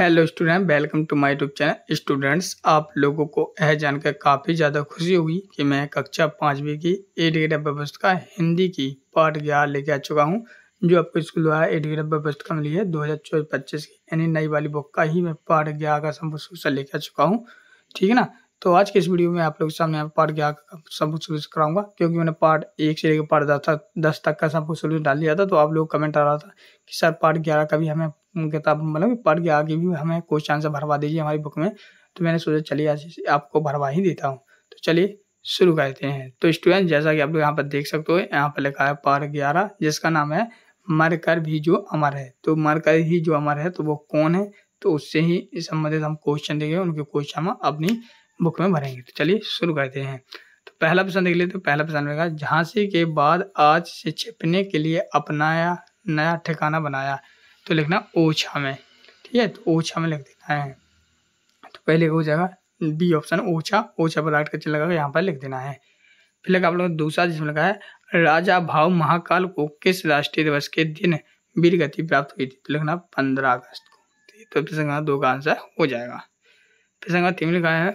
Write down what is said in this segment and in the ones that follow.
hello student welcome to my YouTube channel students आप लोगों को यह जानकर काफ़ी ज़्यादा खुशी होगी कि मैं कक्षा पाँचवीं की एडग्रेड व्यवस्था हिंदी की पार्ट ग्यारह लेके आ चुका हूँ जो आपको स्कूल द्वारा एडग्रेड व्यवस्था मिली है दो हज़ार चौबीस पच्चीस की यानी नई वाली बुक का ही मैं पार्ट ग्यारह का संपूर्ण लेके आ चुका हूँ ठीक है ना तो आज के इस वीडियो में आप लोग के सामने पार्ट क्या सब कुछ सोल्यूशन कराऊंगा क्योंकि मैंने पार्ट एक से लेकर पार्ट दस तक दस तक का सब कुछ सोल्यूशन डाल दिया था तो आप लोग कमेंट आ रहा था कि सर पार्ट ग्यारह का भी हमें किताब मतलब पार्ट ग्यारह की भी हमें कोई आंसर भरवा दीजिए हमारी बुक में तो मैंने सोचा चलिए आज आपको भरवा ही देता हूँ तो चलिए शुरू करते हैं तो स्टूडेंट जैसा कि आप लोग यहाँ पर देख सकते हो यहाँ पर लिखा है पार्ट ग्यारह जिसका नाम है मरकर भी जो अमर है तो मरकर ही जो अमर है तो वो कौन है तो उससे ही संबंधित हम क्वेश्चन देखेंगे उनके क्वेश्चन हम अपनी बुक में भरेंगे तो चलिए शुरू करते हैं तो पहला प्रश्न देख लेते तो पहला प्रश्न रहेगा झांसी के बाद आज से छिपने के लिए अपनाया नया ठिकाना बनाया तो लिखना ओछा में ठीक है तो ओछा में लिख देना है तो पहले हो जाएगा बी ऑप्शन ओछा ओछा पर राइट करके लगा यहाँ पर लिख देना है फिर लगा आप लोग दूसरा जिसमें लगा है राजा भाव महाकाल को किस राष्ट्रीय दिवस के दिन वीर गति प्राप्त हुई थी तो लिखना पंद्रह अगस्त को तो, तो प्रसंग दो का आंसर हो जाएगा प्रसंग तीन लिखा है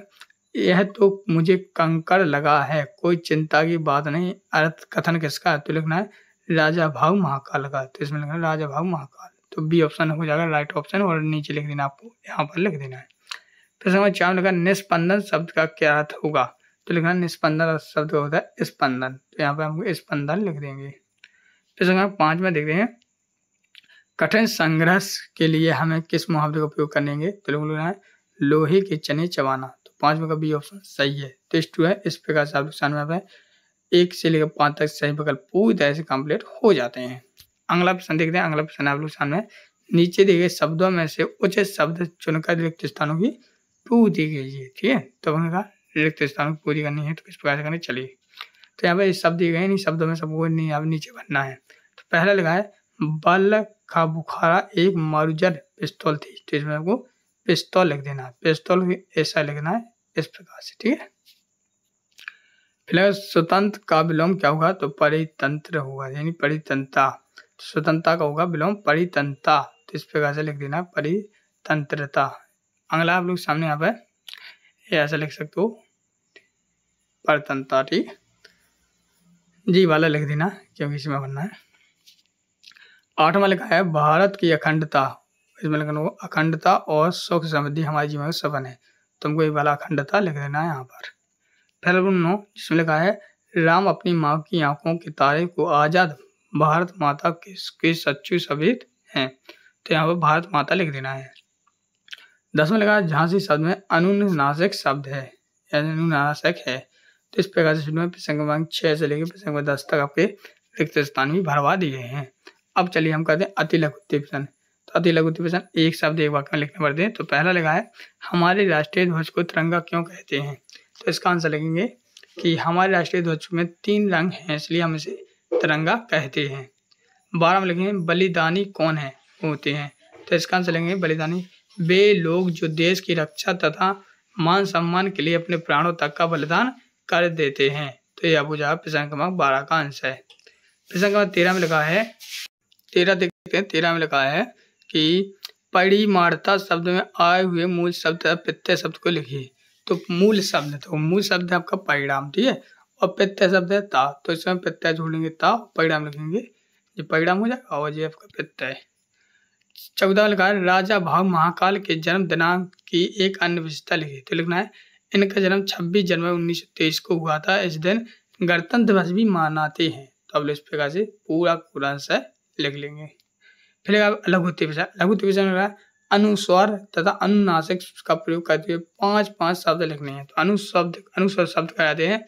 यह तो मुझे कंकर लगा है कोई चिंता की बात नहीं अर्थ कथन किसका है तो लिखना है राजा भाव महाकाल का तो इसमें लिखना है राजा भाव महाकाल तो बी ऑप्शन हो जाएगा राइट ऑप्शन और नीचे लिख देना आपको यहाँ पर लिख देना है फिर समझ चार लिखा निष्पंदन शब्द का क्या अर्थ होगा तो लिखना निष्पंदन शब्द का होता है स्पंदन तो यहाँ पर हम स्पंदन लिख देंगे फिर संख्या पाँच में देख रहे हैं कठिन संघर्ष के लिए हमें किस मुहावरे का उपयोग करेंगे तो लोग लिखना है लोहे के चने चबाना पांचवा का बी ऑप्शन सही है टेस्ट तो टू है इस प्रकार से आप लोग नुकसान में एक से लेकर पाँच तक सही विकल्प पूरी तरह से कंप्लीट हो जाते हैं अगला प्रश्न देखते हैं अगला प्रश्न आप लोग सामने नीचे दिए गए शब्दों में से उच्च शब्द चुनकर रिक्त स्थानों की पूर्ति कीजिए ठीक है तो उन्होंने कहा रिक्त स्थानों की पूरी करनी है तो किस प्रकार से करनी चलिए तो यहाँ पर शब्द दिए गए नहीं शब्दों में सबको नहीं अब नीचे भरना है तो पहला लिखा है बल का बुखारा एक मारूजर पिस्तौल थी तो इसमें आपको पिस्तौल लिख देना है पिस्तौल ऐसा लिखना है इस प्रकार से ठीक है फिलहाल स्वतंत्र का विलोम क्या होगा तो परितंत्र होगा यानी परितंत्रता तो स्वतंत्रता का होगा विलोम परितंत्रता तो इस प्रकार से लिख देना परितंत्रता अगला आप लोग सामने यहाँ पर ऐसा लिख सकते हो परतंत्रता ठीक जी वाला लिख देना क्योंकि इसमें बनना है आठवां लिखा है भारत की अखंडता इसमें लिखना अखंडता और सुख समृद्धि हमारे जीवन में सफन है तुमको ये वाला था लिख देना है यहाँ पर प्रलबन नौ जिसमें लिखा है राम अपनी माँ की आंखों के तारे को आजाद भारत माता के, के सच्चू सबित हैं तो यहाँ पर भारत माता लिख देना है दसवें लिखा है झांसी शब्द में अनुनाशक शब्द है अनुनाशक है तो इस प्रकार से प्रसंग छः से लेकर प्रसंग दस तक आपके रिक्त स्थान भी भरवा दिए हैं अब चलिए हम कहते हैं अति लघु टिप्सन अति लघु प्रश्न एक शब्द एक वाक्य में लिखने पड़ते हैं तो पहला लिखा है हमारे राष्ट्रीय ध्वज को तिरंगा क्यों कहते हैं तो इसका आंसर लिखेंगे कि हमारे राष्ट्रीय ध्वज में तीन रंग हैं इसलिए हम इसे तिरंगा कहते हैं बारह में लिखेंगे बलिदानी कौन है होते हैं तो इसका आंसर लिखेंगे बलिदानी वे लोग जो देश की रक्षा तथा मान सम्मान के लिए अपने प्राणों तक का बलिदान कर देते हैं तो यह अबू जहाब प्रश्न क्रमांक बारह का आंसर है प्रश्न क्रमांक तेरह में लिखा है तेरह देखते हैं तेरह में लिखा है की परिमार्ता शब्द में आए हुए मूल शब्द प्रत्यय शब्द को लिखिए तो मूल शब्द तो मूल शब्द है आपका परिणाम ठीक है और प्रत्यय शब्द है ता तो इसमें प्रत्यय जोड़ेंगे ता परिणाम लिखेंगे ये परिणाम हो जाएगा और ये आपका प्रत्यय चौदह लिखा है राजा भाव महाकाल के जन्म दिनांक की एक अन्य विशेषता लिखी तो लिखना है इनका जन्म 26 जनवरी 1923 को हुआ था इस दिन गणतंत्र दिवस भी मनाते हैं तो अब इस प्रकार से पूरा पूरा आंसर लिख लेंगे फिर लघु त्रिभुजा लघु त्रिभुजा में अनुस्वर तथा अनुनाशक का प्रयोग करते हुए पांच पांच शब्द लिखने हैं तो अनुशब्द अनुस्वर शब्द कराते हैं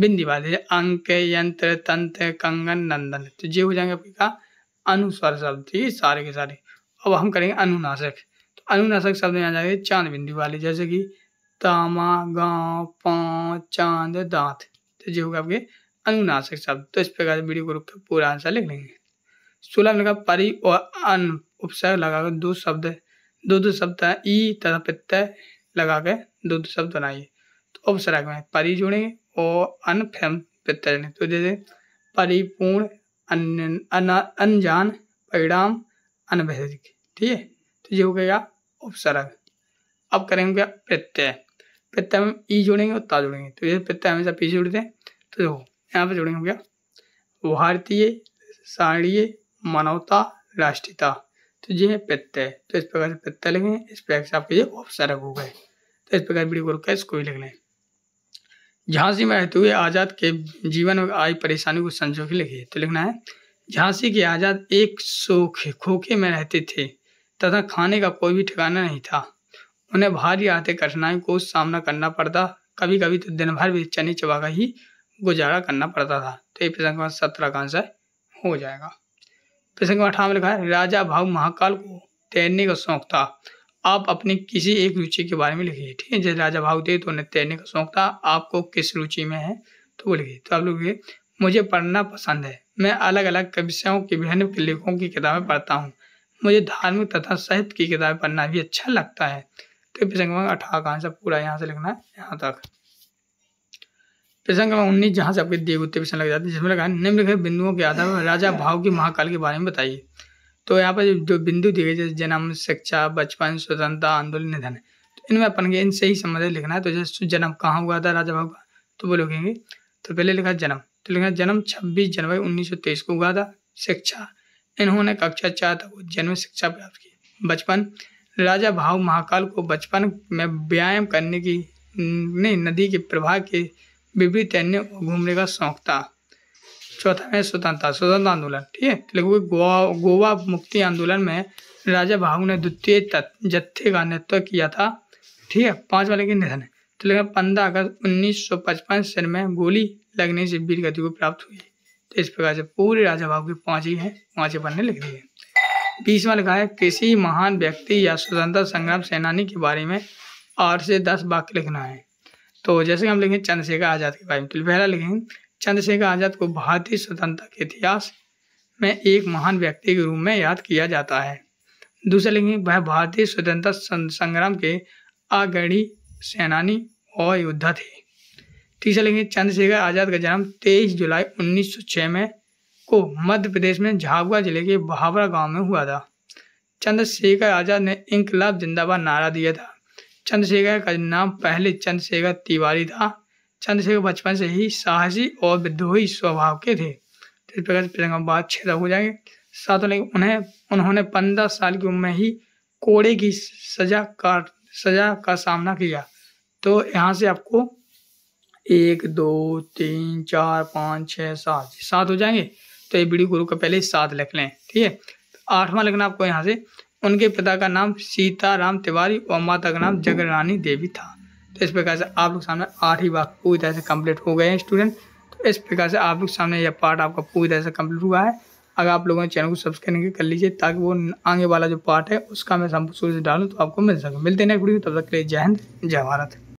बिंदी बात अंक यंत्र तंत्र कंगन नंदन तो ये हो जाएंगे आपका अनुस्वर शब्द ये सारे के सारे अब हम करेंगे अनुनाशक तो अनुनाशक शब्द में आ जाएंगे चांद बिंदु वाले जैसे कि तामा गांव पाँव चांद दांत तो ये होगा आपके अनुनाशक शब्द तो इस प्रकार वीडियो को रुक पूरा आंसर लिख लेंगे सोलह लगा परि और अन उपसर्ग लगाकर दो शब्द दो दो शब्द ई तथा पित्त लगा के दो दो शब्द बनाइए तो उपसर्ग में परि जोड़ेंगे और अन फेम पित्त जोड़ेंगे तो जैसे परिपूर्ण अनजान परिणाम अनभैदिक ठीक है तो ये हो गया उपसर्ग अब करेंगे क्या प्रत्यय प्रत्यय में ई जोड़ेंगे और ता जोड़ेंगे तो ये प्रत्यय हमेशा पीछे जुड़ते हैं तो देखो यहाँ पे जोड़ेंगे क्या भारतीय साड़ीय मानवता राष्ट्रीयता तो ये है प्रत्यय तो इस प्रकार से प्रत्यय लिखें इस प्रकार से आपके ये उपसर्ग हो गए तो इस प्रकार वीडियो को रुका इसको भी लिख लें झांसी में रहते हुए आज़ाद के जीवन में आई परेशानी को संजो के लिखिए तो लिखना है झांसी के आज़ाद एक सोखे खोखे में रहते थे तथा खाने का कोई भी ठिकाना नहीं था उन्हें भारी आते कठिनाई को सामना करना पड़ता कभी कभी तो दिन भर भी चने चबा ही गुजारा करना पड़ता था तो ये प्रसंग सत्रह का आंसर हो जाएगा प्रश्न अठारह में लिखा है राजा भाव महाकाल को तैरने का शौक था आप अपनी किसी एक रुचि के बारे में लिखिए ठीक है जैसे राजा भाव थे तो उन्हें तैरने का शौक था आपको किस रुचि में है तो वो लिखिए तो आप लोग मुझे पढ़ना पसंद है मैं अलग अलग कविताओं के विभिन्न लेखकों की किताबें पढ़ता हूँ मुझे धार्मिक तथा साहित्य की किताबें पढ़ना भी अच्छा लगता है तो प्रसंग अठारह का आंसर पूरा यहाँ से लिखना है यहाँ तक प्रश्न क्रमांक उन्नीस जहाँ से आपके दिए उत्तर प्रश्न लग जाते हैं जिसमें लगा निम्नलिखित बिंदुओं के आधार पर राजा भाव की महाकाल के बारे में बताइए तो यहाँ पर जो बिंदु दिए गए जैसे जन्म शिक्षा बचपन स्वतंत्रता आंदोलन निधन तो इनमें अपन के इनसे ही संबंधित लिखना है तो जैसे जन्म कहाँ हुआ था राजा भाव का तो वो लिखेंगे तो पहले लिखा जन्म तो लिखा जन्म छब्बीस जनवरी उन्नीस सौ तेईस को हुआ था शिक्षा इन्होंने कक्षा चार तक जन्म शिक्षा प्राप्त की बचपन राजा भाव महाकाल को बचपन में व्यायाम करने की नहीं नदी के प्रभाव के विपरीत तैन्य और घूमने का शौक था चौथा है स्वतंत्रता स्वतंत्र आंदोलन ठीक है तेलुगु गोवा गोवा मुक्ति आंदोलन में राजा भागु ने द्वितीय जत्थे का नेतृत्व किया था ठीक है पांच वाले के निधन है तो लेकिन पंद्रह अगस्त उन्नीस सौ पचपन सन में गोली लगने से वीर गति को प्राप्त हुई तो इस प्रकार से पूरे राजा भागु की पांच ही हैं पाँच बनने लग रही है बीसवा लिखा है किसी महान व्यक्ति या स्वतंत्रता संग्राम सेनानी के बारे में आठ से दस वाक्य लिखना है तो जैसे हम लिखें चंद्रशेखर आज़ाद के बारे में तो पहला लिखेंगे चंद्रशेखर आज़ाद को भारतीय स्वतंत्रता के इतिहास में एक महान व्यक्ति के रूप में याद किया जाता है दूसरा लिखेंगे वह भारतीय स्वतंत्रता संग्राम के आगणी सेनानी और योद्धा थे तीसरा लिखें चंद्रशेखर आज़ाद का जन्म 23 जुलाई 1906 में को मध्य प्रदेश में झाबुआ जिले के बहावरा गांव में हुआ था चंद्रशेखर आज़ाद ने इंकलाब जिंदाबाद नारा दिया था चंद्रशेखर का नाम पहले चंद्रशेखर तिवारी था चंद्रशेखर बचपन से ही साहसी और विद्रोही स्वभाव के थे इस प्रकार से छेद हो जाएंगे साथ उन्हें उन्होंने पंद्रह साल की उम्र में ही कोड़े की सजा का सजा का सामना किया तो यहाँ से आपको एक दो तीन चार पाँच छः सात सात हो जाएंगे तो ये वीडियो गुरु का पहले सात लिख लें ठीक है तो आठवां लिखना आपको यहाँ से उनके पिता का नाम सीताराम तिवारी और माता का नाम जगरानी देवी था तो इस प्रकार से आप लोग सामने आठ ही वाक्य पूरी तरह से कम्प्लीट हो गए हैं स्टूडेंट तो इस प्रकार से आप लोग सामने यह पार्ट आपका पूरी तरह से कम्प्लीट हुआ है अगर आप लोगों ने चैनल को सब्सक्राइब कर लीजिए ताकि वो आगे वाला जो पार्ट है उसका मैं शुरू से डालूँ तो आपको मिल सके मिलते नहीं नेक्स्ट वीडियो तब तक के लिए जय हिंद जय भारत